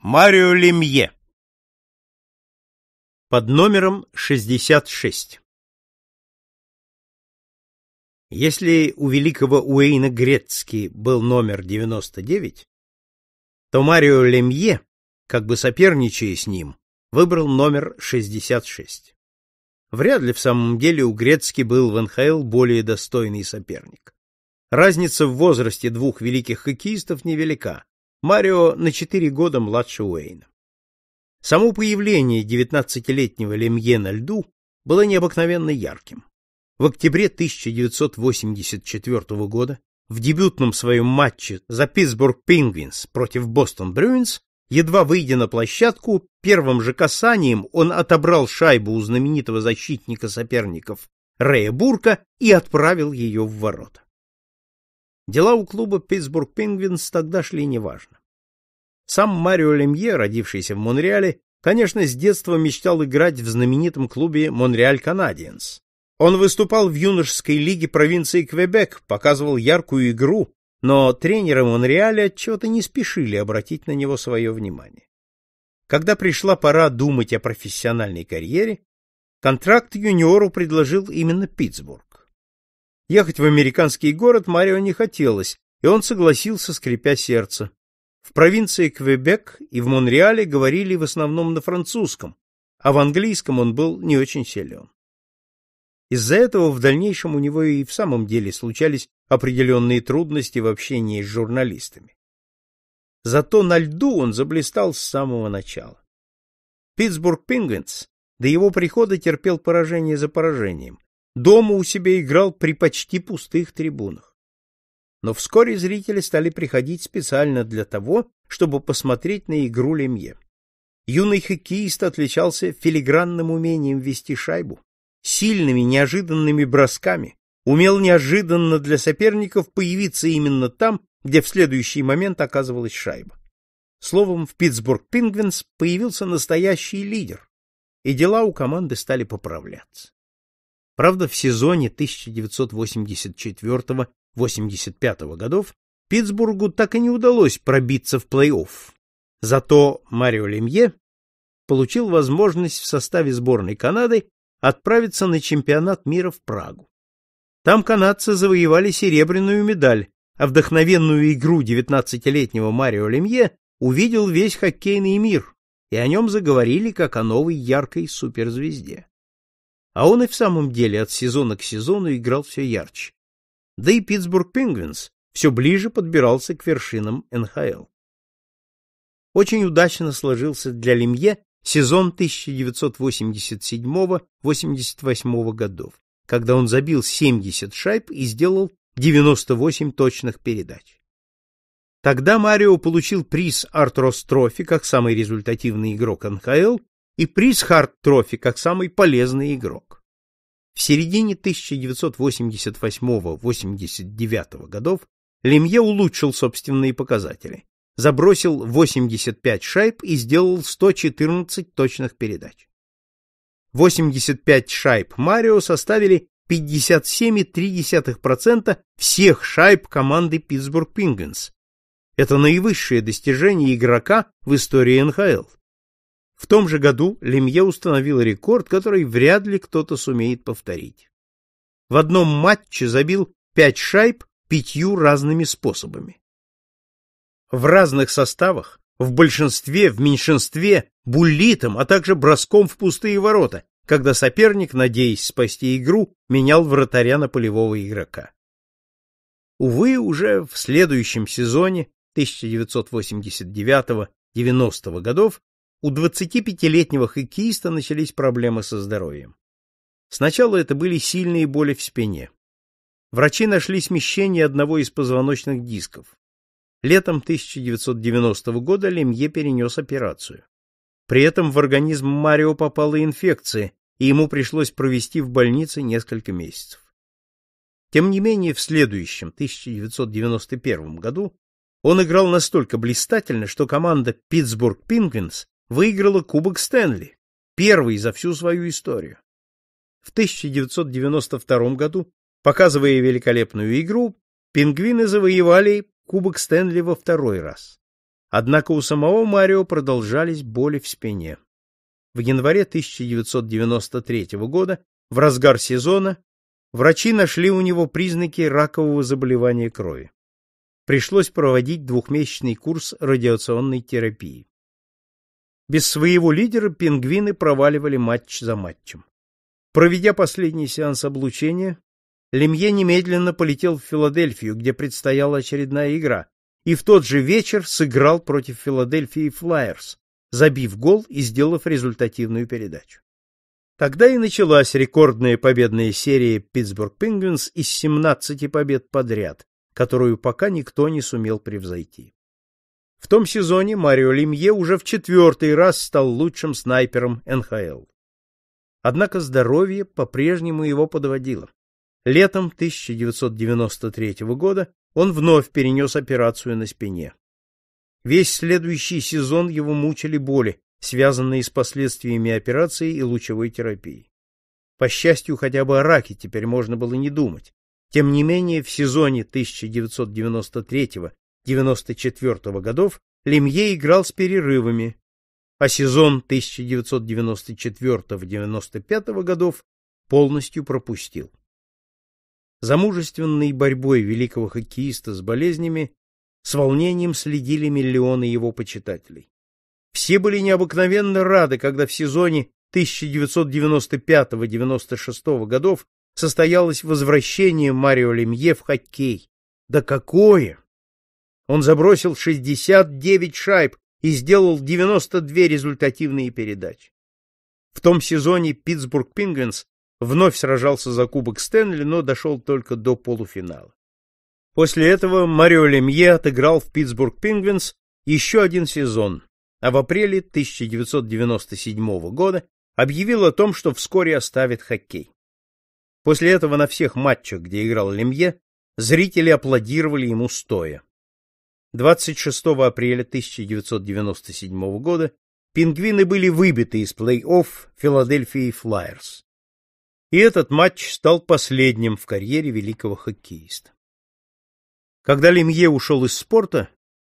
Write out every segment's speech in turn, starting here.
Марио Лемье. Под номером 66. Если у великого Уэйна Грецки был номер 99, то Марио Лемье, как бы соперничая с ним, выбрал номер 66. Вряд ли в самом деле у Грецки был в НХЛ более достойный соперник. Разница в возрасте двух великих хоккеистов невелика Марио на четыре года младше Уэйна. Само появление девятнадцатилетнего Лемье на льду было необыкновенно ярким. В октябре 1984 года в дебютном своем матче за Питтсбург Пингвинс против Бостон Брюинс, едва выйдя на площадку, первым же касанием он отобрал шайбу у знаменитого защитника соперников Рея Бурка и отправил ее в ворота. Дела у клуба Питтсбург Пингвинс тогда шли неважно. Сам Марио Лемье, родившийся в Монреале, конечно, с детства мечтал играть в знаменитом клубе Монреаль Канадиенс. Он выступал в юношеской лиге провинции Квебек, показывал яркую игру, но тренеры Монреаля чего-то не спешили обратить на него свое внимание. Когда пришла пора думать о профессиональной карьере, контракт юниору предложил именно Питтсбург. Ехать в американский город Марио не хотелось, и он согласился, скрипя сердце. В провинции Квебек и в Монреале говорили в основном на французском, а в английском он был не очень силен. Из-за этого в дальнейшем у него и в самом деле случались определенные трудности в общении с журналистами. Зато на льду он заблистал с самого начала. Питтсбург Пингвинс до его прихода терпел поражение за поражением, дома у себя играл при почти пустых трибунах. Но вскоре зрители стали приходить специально для того, чтобы посмотреть на игру Лемье. Юный хоккеист отличался филигранным умением вести шайбу, сильными неожиданными бросками, умел неожиданно для соперников появиться именно там, где в следующий момент оказывалась шайба. Словом, в Питтсбург Пингвинс появился настоящий лидер, и дела у команды стали поправляться. Правда, в сезоне 1984-85 годов Питтсбургу так и не удалось пробиться в плей-офф. Зато Марио Лемье получил возможность в составе сборной Канады отправиться на чемпионат мира в Прагу. Там канадцы завоевали серебряную медаль, а вдохновенную игру 19-летнего Марио Лемье увидел весь хоккейный мир, и о нем заговорили как о новой яркой суперзвезде. А он и в самом деле от сезона к сезону играл все ярче. Да и Питтсбург Пингвинс все ближе подбирался к вершинам НХЛ. Очень удачно сложился для Лемье сезон 1987-88 годов, когда он забил 70 шайб и сделал 98 точных передач. Тогда Марио получил приз Артрос Трофи как самый результативный игрок НХЛ и приз Харт Трофи как самый полезный игрок. В середине 1988-89 годов Лемье улучшил собственные показатели, забросил 85 шайб и сделал 114 точных передач. 85 шайб Марио составили 57,3% всех шайб команды Питтсбург Пингвинс. Это наивысшее достижение игрока в истории НХЛ. В том же году Лемье установил рекорд, который вряд ли кто-то сумеет повторить. В одном матче забил пять шайб пятью разными способами. В разных составах, в большинстве, в меньшинстве, буллитом, а также броском в пустые ворота, когда соперник, надеясь спасти игру, менял вратаря на полевого игрока. Увы, уже в следующем сезоне 1989-90 годов у 25-летнего хоккеиста начались проблемы со здоровьем. Сначала это были сильные боли в спине. Врачи нашли смещение одного из позвоночных дисков. Летом 1990 года Лемье перенес операцию. При этом в организм Марио попала инфекция, и ему пришлось провести в больнице несколько месяцев. Тем не менее, в следующем, 1991 году, он играл настолько блистательно, что команда Питтсбург Пингвинс выиграла Кубок Стэнли, первый за всю свою историю. В 1992 году, показывая великолепную игру, пингвины завоевали Кубок Стэнли во второй раз. Однако у самого Марио продолжались боли в спине. В январе 1993 года, в разгар сезона, врачи нашли у него признаки ракового заболевания крови. Пришлось проводить двухмесячный курс радиационной терапии. Без своего лидера пингвины проваливали матч за матчем. Проведя последний сеанс облучения, Лемье немедленно полетел в Филадельфию, где предстояла очередная игра, и в тот же вечер сыграл против Филадельфии Флайерс, забив гол и сделав результативную передачу. Тогда и началась рекордная победная серия Питтсбург Пингвинс из 17 побед подряд, которую пока никто не сумел превзойти. В том сезоне Марио Лемье уже в четвертый раз стал лучшим снайпером НХЛ. Однако здоровье по-прежнему его подводило. Летом 1993 года он вновь перенес операцию на спине. Весь следующий сезон его мучили боли, связанные с последствиями операции и лучевой терапии. По счастью, хотя бы о раке теперь можно было не думать. Тем не менее, в сезоне 1993 94 годов Лемье играл с перерывами, а сезон 1994-95 годов полностью пропустил. За борьбой великого хоккеиста с болезнями с волнением следили миллионы его почитателей. Все были необыкновенно рады, когда в сезоне 1995-96 годов состоялось возвращение Марио Лемье в хоккей. Да какое! Он забросил 69 шайб и сделал 92 результативные передачи. В том сезоне Питтсбург Пингвинс вновь сражался за Кубок Стэнли, но дошел только до полуфинала. После этого Марио Лемье отыграл в Питтсбург Пингвинс еще один сезон, а в апреле 1997 года объявил о том, что вскоре оставит хоккей. После этого на всех матчах, где играл Лемье, зрители аплодировали ему стоя. 26 апреля 1997 года пингвины были выбиты из плей-офф Филадельфии Флайерс. И этот матч стал последним в карьере великого хоккеиста. Когда Лемье ушел из спорта,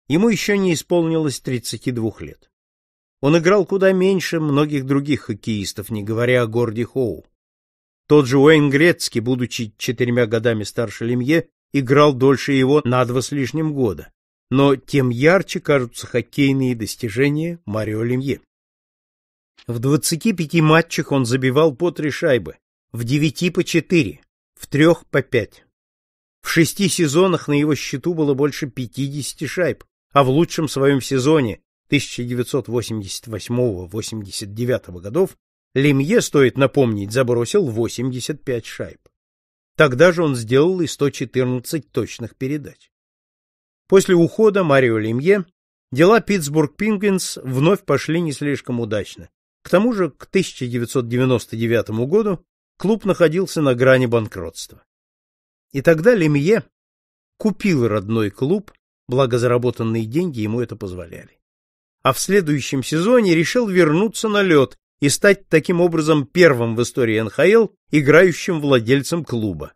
ему еще не исполнилось 32 лет. Он играл куда меньше многих других хоккеистов, не говоря о Горде Хоу. Тот же Уэйн Грецкий, будучи четырьмя годами старше Лемье, играл дольше его на два с лишним года но тем ярче кажутся хоккейные достижения Марио Лемье. В 25 матчах он забивал по три шайбы, в 9 по 4, в 3 по 5. В шести сезонах на его счету было больше 50 шайб, а в лучшем своем сезоне 1988-89 годов Лемье, стоит напомнить, забросил 85 шайб. Тогда же он сделал и 114 точных передач. После ухода Марио Лемье дела Питтсбург Пингвинс вновь пошли не слишком удачно. К тому же к 1999 году клуб находился на грани банкротства. И тогда Лемье купил родной клуб, благо заработанные деньги ему это позволяли. А в следующем сезоне решил вернуться на лед и стать таким образом первым в истории НХЛ играющим владельцем клуба.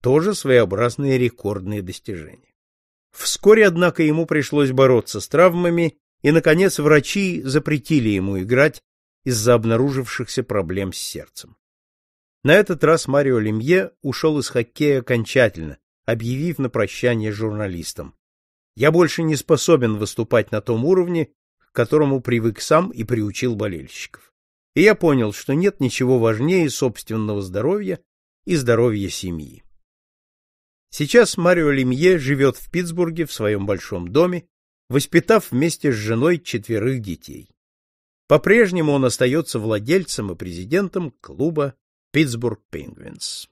Тоже своеобразные рекордные достижения. Вскоре, однако, ему пришлось бороться с травмами, и, наконец, врачи запретили ему играть из-за обнаружившихся проблем с сердцем. На этот раз Марио Лемье ушел из хоккея окончательно, объявив на прощание журналистам. «Я больше не способен выступать на том уровне, к которому привык сам и приучил болельщиков. И я понял, что нет ничего важнее собственного здоровья и здоровья семьи». Сейчас Марио Лемье живет в Питтсбурге в своем большом доме, воспитав вместе с женой четверых детей. По-прежнему он остается владельцем и президентом клуба «Питтсбург Пингвинс».